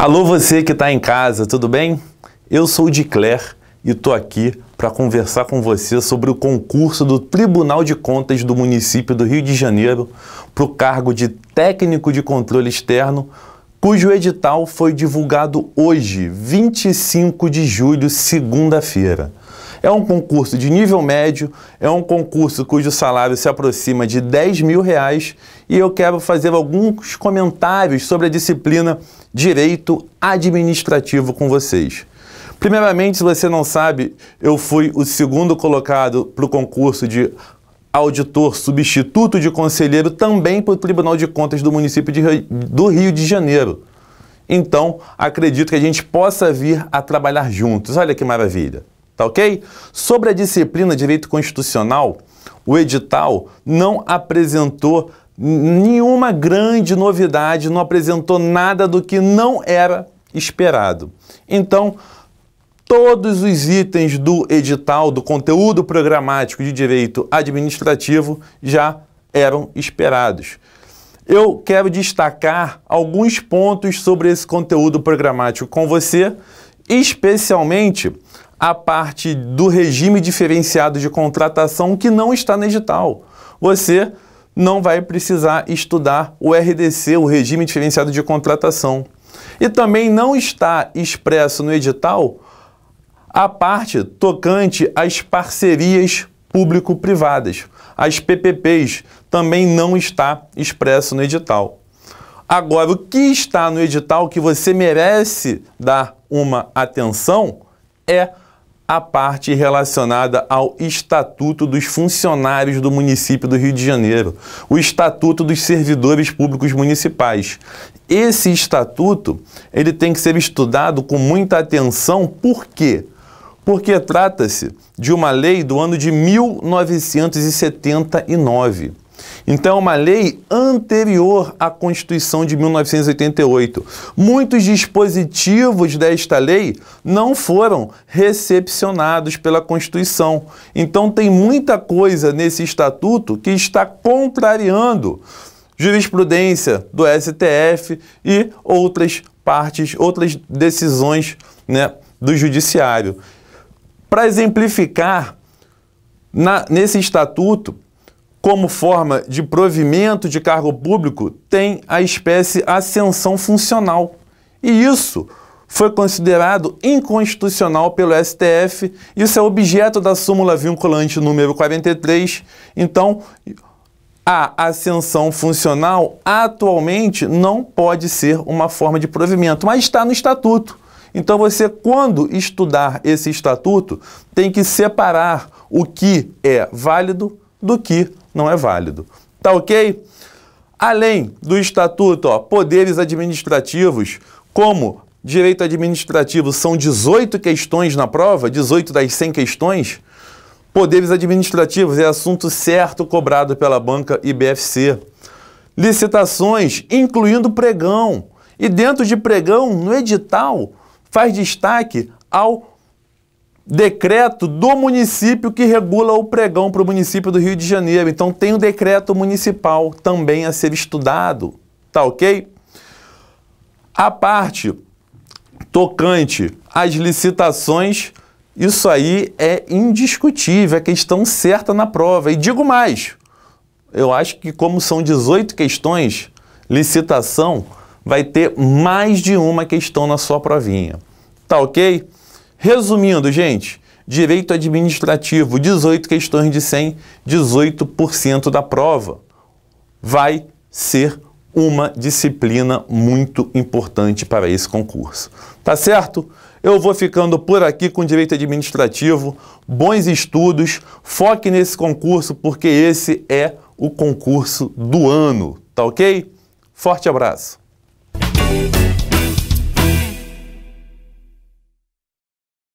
Alô, você que está em casa, tudo bem? Eu sou o Dicler e estou aqui para conversar com você sobre o concurso do Tribunal de Contas do município do Rio de Janeiro para o cargo de técnico de controle externo, cujo edital foi divulgado hoje, 25 de julho, segunda-feira. É um concurso de nível médio, é um concurso cujo salário se aproxima de 10 mil reais e eu quero fazer alguns comentários sobre a disciplina Direito Administrativo com vocês. Primeiramente, se você não sabe, eu fui o segundo colocado para o concurso de auditor substituto de conselheiro também para o Tribunal de Contas do município de, do Rio de Janeiro. Então, acredito que a gente possa vir a trabalhar juntos. Olha que maravilha! Tá ok? Sobre a disciplina Direito Constitucional, o edital não apresentou nenhuma grande novidade, não apresentou nada do que não era esperado. Então, todos os itens do edital, do conteúdo programático de direito administrativo já eram esperados. Eu quero destacar alguns pontos sobre esse conteúdo programático com você, especialmente a parte do regime diferenciado de contratação que não está na edital. Você não vai precisar estudar o RDC, o regime diferenciado de contratação. E também não está expresso no edital a parte tocante às parcerias público-privadas. As PPPs também não está expresso no edital. Agora, o que está no edital que você merece dar uma atenção é a parte relacionada ao Estatuto dos Funcionários do Município do Rio de Janeiro, o Estatuto dos Servidores Públicos Municipais. Esse estatuto, ele tem que ser estudado com muita atenção, por quê? Porque trata-se de uma lei do ano de 1979. Então é uma lei anterior à Constituição de 1988. Muitos dispositivos desta lei não foram recepcionados pela Constituição. Então tem muita coisa nesse estatuto que está contrariando jurisprudência do STF e outras partes, outras decisões né, do judiciário. Para exemplificar, na, nesse estatuto, como forma de provimento de cargo público, tem a espécie ascensão funcional. E isso foi considerado inconstitucional pelo STF. Isso é objeto da súmula vinculante número 43. Então, a ascensão funcional atualmente não pode ser uma forma de provimento, mas está no estatuto. Então, você, quando estudar esse estatuto, tem que separar o que é válido do que não é válido. Tá ok? Além do estatuto, ó, poderes administrativos, como direito administrativo são 18 questões na prova, 18 das 100 questões, poderes administrativos é assunto certo cobrado pela banca IBFC. Licitações, incluindo pregão. E dentro de pregão, no edital, faz destaque ao decreto do município que regula o pregão para o município do Rio de Janeiro. Então tem um decreto municipal também a ser estudado, tá ok? A parte tocante às licitações, isso aí é indiscutível, é questão certa na prova. E digo mais, eu acho que como são 18 questões, licitação vai ter mais de uma questão na sua provinha. Tá ok? Resumindo, gente, direito administrativo, 18 questões de 100, 18% da prova. Vai ser uma disciplina muito importante para esse concurso. Tá certo? Eu vou ficando por aqui com direito administrativo. Bons estudos, foque nesse concurso porque esse é o concurso do ano, tá OK? Forte abraço.